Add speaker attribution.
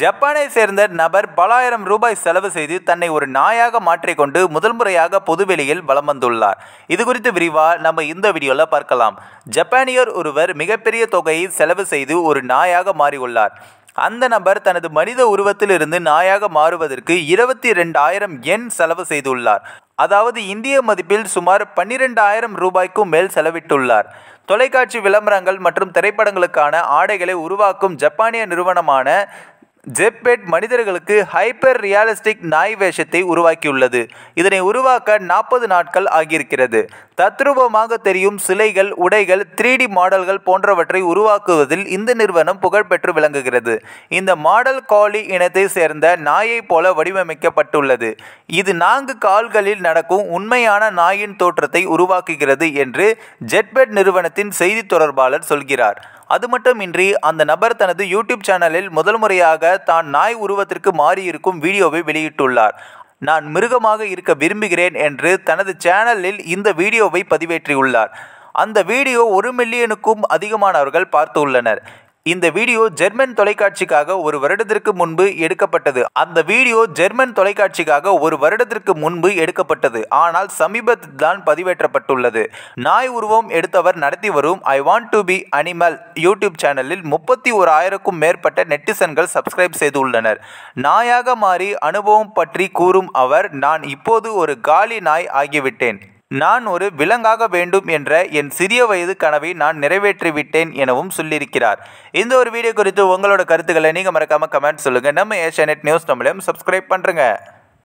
Speaker 1: ஜப்பானை சேர்ந்த நபர் பலாயிரம் ரூபாய் செலவு செய்து தன்னை ஒரு நாயாக மாற்றிக்கொண்டு முதல் முறையாக பொதுவெளியில் வலம் வந்துள்ளார் இது குறித்து விரிவாக நம்ம இந்த வீடியோவில் பார்க்கலாம் ஜப்பானியர் ஒருவர் மிகப்பெரிய தொகையை செலவு செய்து ஒரு நாயாக மாறியுள்ளார் அந்த நபர் தனது மனித உருவத்திலிருந்து நாயாக மாறுவதற்கு இருபத்தி ரெண்டாயிரம் எண் செலவு செய்துள்ளார் அதாவது இந்திய மதிப்பில் சுமார் பன்னிரெண்டாயிரம் ரூபாய்க்கும் மேல் செலவிட்டுள்ளார் தொலைக்காட்சி விளம்பரங்கள் மற்றும் திரைப்படங்களுக்கான ஆடைகளை உருவாக்கும் ஜப்பானிய நிறுவனமான ஜெப்பெட் மனிதர்களுக்கு ஹைப்பர் ரியாலிஸ்டிக் நாய் வேஷத்தை உருவாக்கியுள்ளது இதனை உருவாக்க நாற்பது நாட்கள் ஆகியிருக்கிறது தத்ரூபமாக தெரியும் சிலைகள் உடைகள் த்ரீ டி மாடல்கள் போன்றவற்றை உருவாக்குவதில் இந்த நிறுவனம் புகழ்பெற்று விளங்குகிறது இந்த மாடல் காலி இனத்தை சேர்ந்த நாயை போல வடிவமைக்கப்பட்டுள்ளது இது நான்கு கால்களில் நடக்கும் உண்மையான நாயின் தோற்றத்தை உருவாக்குகிறது என்று ஜெட்பெட் நிறுவனத்தின் செய்தி தொடர்பாளர் சொல்கிறார் அது மட்டுமின்றி அந்த நபர் தனது யூடியூப் சேனலில் முதல் முறையாக தான் நாய் உருவத்திற்கு மாறியிருக்கும் வீடியோவை வெளியிட்டுள்ளார் நான் மிருகமாக இருக்க விரும்புகிறேன் என்று தனது சேனலில் இந்த வீடியோவை பதிவேற்றியுள்ளார் அந்த வீடியோ ஒரு மில்லியனுக்கும் அதிகமானவர்கள் பார்த்து உள்ளனர் இந்த வீடியோ ஜெர்மன் தொலைக்காட்சிக்காக ஒரு வருடத்திற்கு முன்பு எடுக்கப்பட்டது அந்த வீடியோ ஜெர்மன் தொலைக்காட்சிக்காக ஒரு வருடத்திற்கு முன்பு எடுக்கப்பட்டது ஆனால் சமீபத்தில் தான் பதிவேற்றப்பட்டுள்ளது நாய் உருவம் எடுத்தவர் நடத்தி வரும் I want to be animal YouTube சேனலில் முப்பத்தி ஒரு ஆயிரக்கும் மேற்பட்ட நெட்டிசன்கள் சப்ஸ்கிரைப் செய்துள்ளனர் நாயாக மாறி அனுபவம் பற்றி கூறும் அவர் நான் இப்போது ஒரு காலி நாய் ஆகிவிட்டேன் நான் ஒரு விலங்காக வேண்டும் என்ற என் சிறிய வயது கனவை நான் நிறைவேற்றிவிட்டேன் எனவும் சொல்லியிருக்கிறார் இந்த ஒரு வீடியோ குறித்து உங்களோட கருத்துக்களை நீங்கள் மறக்காமல் கமெண்ட் சொல்லுங்கள் நம்ம ஏஷியா நியூஸ் தமிழையும் சப்ஸ்கிரைப் பண்ணுறேங்க